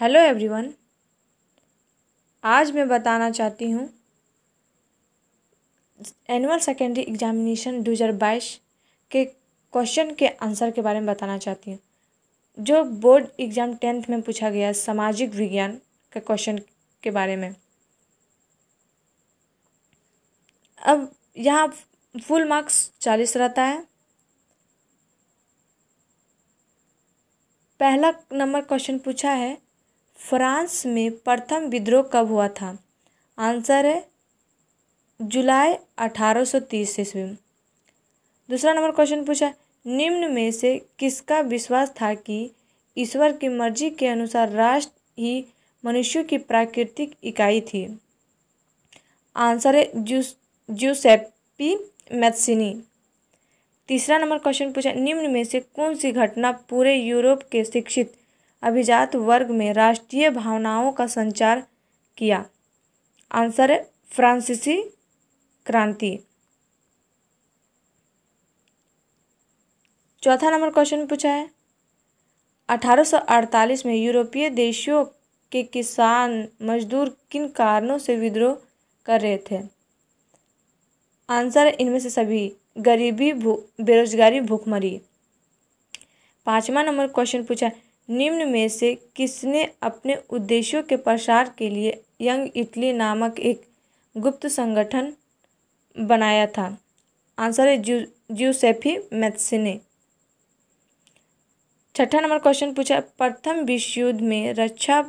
hello everyone आज मैं बताना चाहती हूँ एनुअल सेकेंडरी एग्जामिनेशन दो हज़ार बाईस के क्वेश्चन के आंसर के बारे में बताना चाहती हूँ जो बोर्ड एग्ज़ाम टेंथ में पूछा गया सामाजिक विज्ञान के क्वेश्चन के बारे में अब यहाँ फुल मार्क्स चालीस रहता है पहला नंबर क्वेश्चन पूछा है फ्रांस में प्रथम विद्रोह कब हुआ था आंसर है जुलाई अठारह तीस ईस्वी में दूसरा नंबर क्वेश्चन पूछा निम्न में से किसका विश्वास था कि ईश्वर की मर्जी के अनुसार राष्ट्र ही मनुष्यों की प्राकृतिक इकाई थी आंसर है जूस जूसेप्पी मैथसिनी तीसरा नंबर क्वेश्चन पूछा निम्न में से कौन सी घटना पूरे यूरोप के शिक्षित अभिजात वर्ग में राष्ट्रीय भावनाओं का संचार किया आंसर है फ्रांसीसी क्रांति चौथा नंबर क्वेश्चन पूछा है 1848 में यूरोपीय देशों के किसान मजदूर किन कारणों से विद्रोह कर रहे थे आंसर इनमें से सभी गरीबी भू बेरोजगारी भूखमरी पांचवा नंबर क्वेश्चन पूछा है निम्न में से किसने अपने उद्देश्यों के प्रसार के लिए यंग इटली नामक एक गुप्त संगठन बनाया था आंसर है जू ज्यूसेफी मैथसिने छठा नंबर क्वेश्चन पूछा प्रथम विश्व युद्ध में रक्षा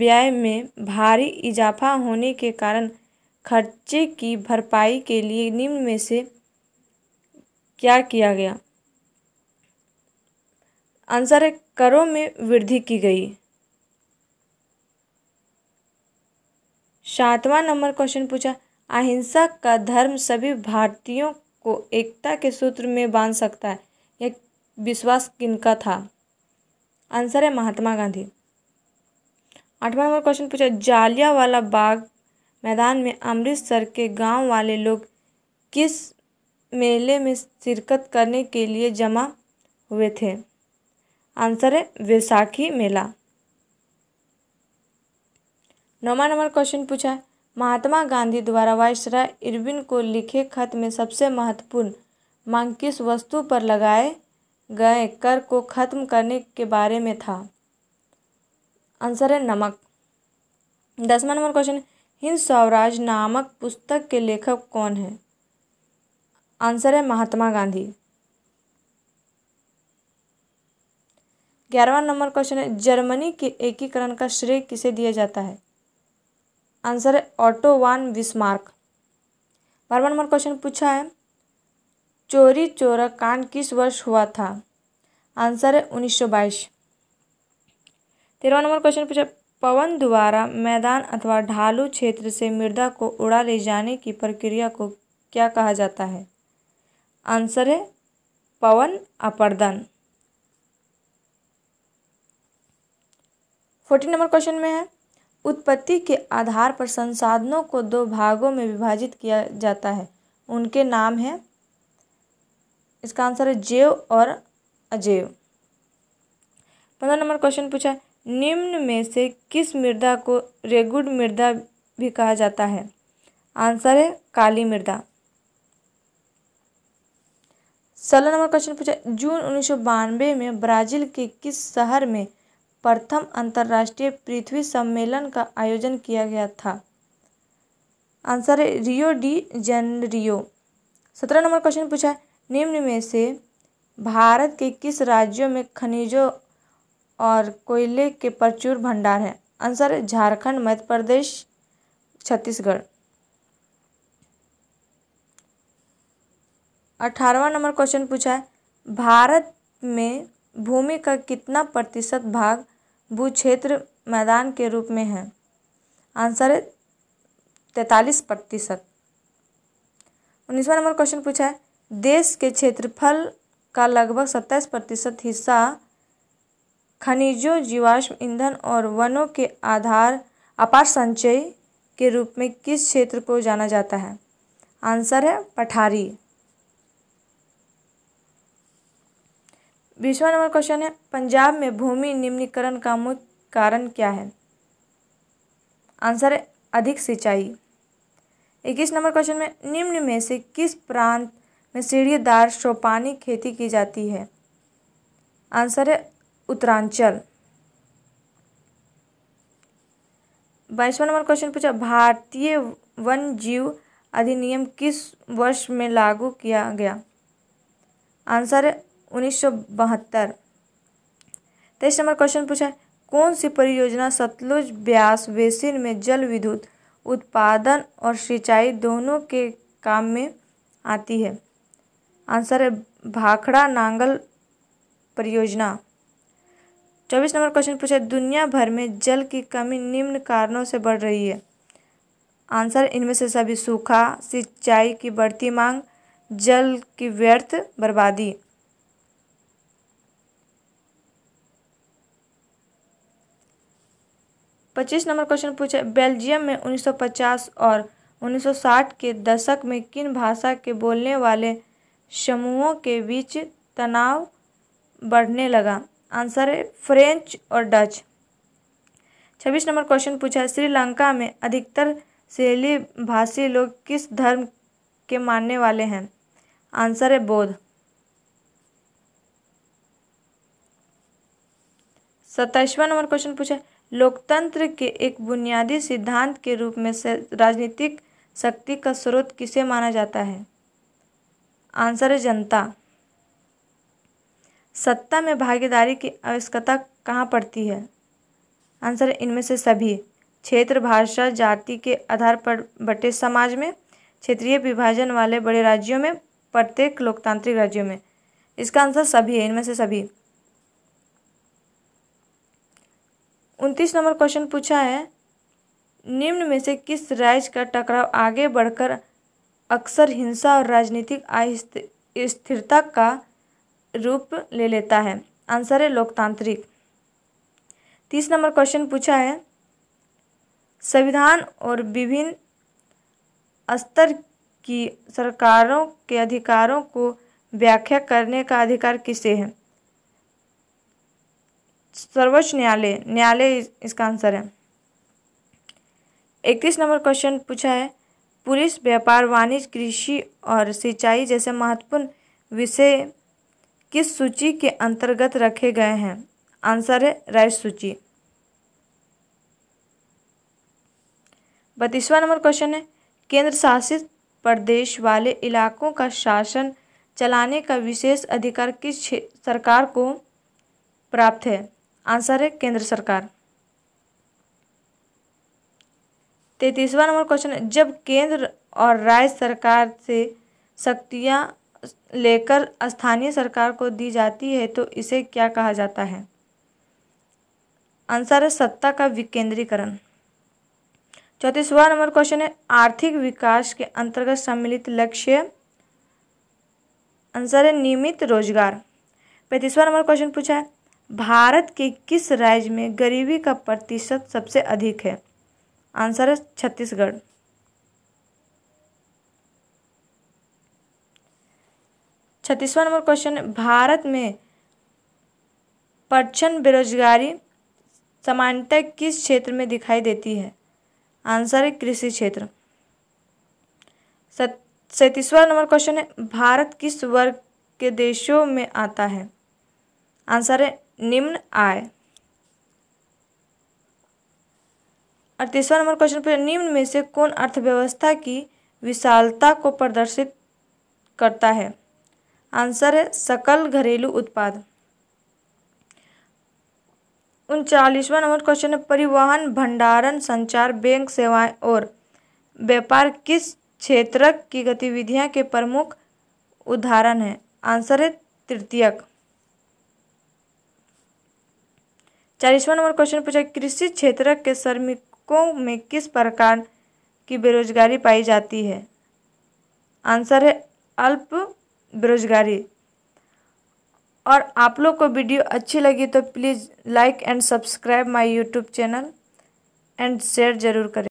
व्यय में भारी इजाफा होने के कारण खर्चे की भरपाई के लिए निम्न में से क्या किया गया आंसर है करों में वृद्धि की गई सातवां नंबर क्वेश्चन पूछा अहिंसा का धर्म सभी भारतीयों को एकता के सूत्र में बांध सकता है यह विश्वास किनका था आंसर है महात्मा गांधी आठवां नंबर क्वेश्चन पूछा जालिया वाला बाग मैदान में अमृतसर के गांव वाले लोग किस मेले में शिरकत करने के लिए जमा हुए थे आंसर है वैसाखी मेला नौवा नंबर क्वेश्चन पूछा है महात्मा गांधी द्वारा वायसराय इरविन को लिखे खत में सबसे महत्वपूर्ण मांग किस वस्तु पर लगाए गए कर को खत्म करने के बारे में था आंसर है नमक दसवा नंबर क्वेश्चन हिंद स्वराज नामक पुस्तक के लेखक कौन है आंसर है महात्मा गांधी ग्यारहवा नंबर क्वेश्चन है जर्मनी के एकीकरण का श्रेय किसे दिया जाता है आंसर है ऑटो वन विस्मार्क बारहवा नंबर क्वेश्चन पूछा है चोरी चोरा कांड किस वर्ष हुआ था आंसर है उन्नीस सौ बाईस तेरहवा नंबर क्वेश्चन पूछा पवन द्वारा मैदान अथवा ढालू क्षेत्र से मृदा को उड़ा ले जाने की प्रक्रिया को क्या कहा जाता है आंसर है पवन अपर्दन फोर्टीन नंबर क्वेश्चन में है उत्पत्ति के आधार पर संसाधनों को दो भागों में विभाजित किया जाता है उनके नाम हैं इसका आंसर है जेव और अजेव पंद्रह नंबर क्वेश्चन पूछा निम्न में से किस मृदा को रेगुड मृदा भी कहा जाता है आंसर है काली मृदा सोलह नंबर क्वेश्चन पूछा जून उन्नीस में ब्राजील के किस शहर में प्रथम अंतर्राष्ट्रीय पृथ्वी सम्मेलन का आयोजन किया गया था आंसर है रियो डी जनरियो सत्रह नंबर क्वेश्चन पूछा निम्न में से भारत के किस राज्यों में खनिजों और कोयले के प्रचुर भंडार हैं आंसर है झारखंड मध्य प्रदेश छत्तीसगढ़ अठारवा नंबर क्वेश्चन पूछा है भारत में भूमि का कितना प्रतिशत भाग भूक्षेत्र मैदान के रूप में है आंसर है तैतालीस प्रतिशत उन्नीसवा नंबर क्वेश्चन पूछा है देश के क्षेत्रफल का लगभग सत्ताईस प्रतिशत हिस्सा खनिजों जीवाश्म ईंधन और वनों के आधार अपार संचय के रूप में किस क्षेत्र को जाना जाता है आंसर है पठारी बीसवा नंबर क्वेश्चन है पंजाब में भूमि निम्नीकरण का मुख्य कारण क्या है आंसर है अधिक सिंचाई इक्कीस नंबर क्वेश्चन में निम्न में से किस प्रांत में सीढ़ीदार सोपानी खेती की जाती है आंसर है उत्तरांचल बाईसवा नंबर क्वेश्चन पूछा भारतीय वन जीव अधिनियम किस वर्ष में लागू किया गया आंसर है उन्नीस तेईस नंबर क्वेश्चन पूछा है कौन सी परियोजना सतलुज ब्यास बेसिन में जल विद्युत उत्पादन और सिंचाई दोनों के काम में आती है आंसर है भाखड़ा नांगल परियोजना चौबीस नंबर क्वेश्चन पूछा दुनिया भर में जल की कमी निम्न कारणों से बढ़ रही है आंसर इनमें से सभी सूखा सिंचाई की बढ़ती मांग जल की व्यर्थ बर्बादी पच्चीस नंबर क्वेश्चन पूछा बेल्जियम में 1950 और 1960 के दशक में किन भाषा के बोलने वाले समूहों के बीच तनाव बढ़ने लगा आंसर है फ्रेंच और डच छब्बीस नंबर क्वेश्चन पूछा श्रीलंका में अधिकतर शैली भाषी लोग किस धर्म के मानने वाले हैं आंसर है बौद्ध सत्ताईसवां नंबर क्वेश्चन पूछा लोकतंत्र के एक बुनियादी सिद्धांत के रूप में राजनीतिक शक्ति का स्रोत किसे माना जाता है आंसर है जनता सत्ता में भागीदारी की आवश्यकता कहाँ पड़ती है आंसर इनमें से सभी क्षेत्र भाषा जाति के आधार पर बटे समाज में क्षेत्रीय विभाजन वाले बड़े राज्यों में प्रत्येक लोकतांत्रिक राज्यों में इसका आंसर सभी है इनमें से सभी उनतीस नंबर क्वेश्चन पूछा है निम्न में से किस राज्य का टकराव आगे बढ़कर अक्सर हिंसा और राजनीतिक अस्थिरता का रूप ले लेता है आंसर है लोकतांत्रिक तीस नंबर क्वेश्चन पूछा है संविधान और विभिन्न स्तर की सरकारों के अधिकारों को व्याख्या करने का अधिकार किसे है सर्वोच्च न्यायालय न्यायालय इसका आंसर है इकतीस नंबर क्वेश्चन पूछा है पुलिस व्यापार वाणिज्य कृषि और सिंचाई जैसे महत्वपूर्ण विषय किस सूची के अंतर्गत रखे गए हैं आंसर है राइट सूची बत्तीसवा नंबर क्वेश्चन है केंद्र शासित प्रदेश वाले इलाकों का शासन चलाने का विशेष अधिकार किस सरकार को प्राप्त है आंसर है केंद्र सरकार तैतीसवा नंबर क्वेश्चन जब केंद्र और राज्य सरकार से शक्तियाँ लेकर स्थानीय सरकार को दी जाती है तो इसे क्या कहा जाता है आंसर है सत्ता का विकेंद्रीकरण चौतीसवा नंबर क्वेश्चन है आर्थिक विकास के अंतर्गत सम्मिलित लक्ष्य आंसर है नियमित रोजगार पैंतीसवा नंबर क्वेश्चन पूछा है भारत के किस राज्य में गरीबी का प्रतिशत सबसे अधिक है आंसर है छत्तीसगढ़ छत्तीसवा नंबर क्वेश्चन भारत में प्रच्छन्न बेरोजगारी सामान्यतः किस क्षेत्र में दिखाई देती है आंसर है कृषि क्षेत्र सैतीसवा नंबर क्वेश्चन है भारत किस वर्ग के देशों में आता है आंसर है निम्न आय और तीसरा नंबर क्वेश्चन पर निम्न में से कौन अर्थव्यवस्था की विशालता को प्रदर्शित करता है आंसर है सकल घरेलू उत्पाद उनचालीसवा नंबर क्वेश्चन है परिवहन भंडारण संचार बैंक सेवाएं और व्यापार किस क्षेत्र की गतिविधियां के प्रमुख उदाहरण है आंसर है तृतीयक चालीसवा नंबर क्वेश्चन पूछा कृषि क्षेत्र के श्रमिकों में किस प्रकार की बेरोजगारी पाई जाती है आंसर है अल्प बेरोजगारी और आप लोग को वीडियो अच्छी लगी तो please like and subscribe my YouTube channel and share ज़रूर करें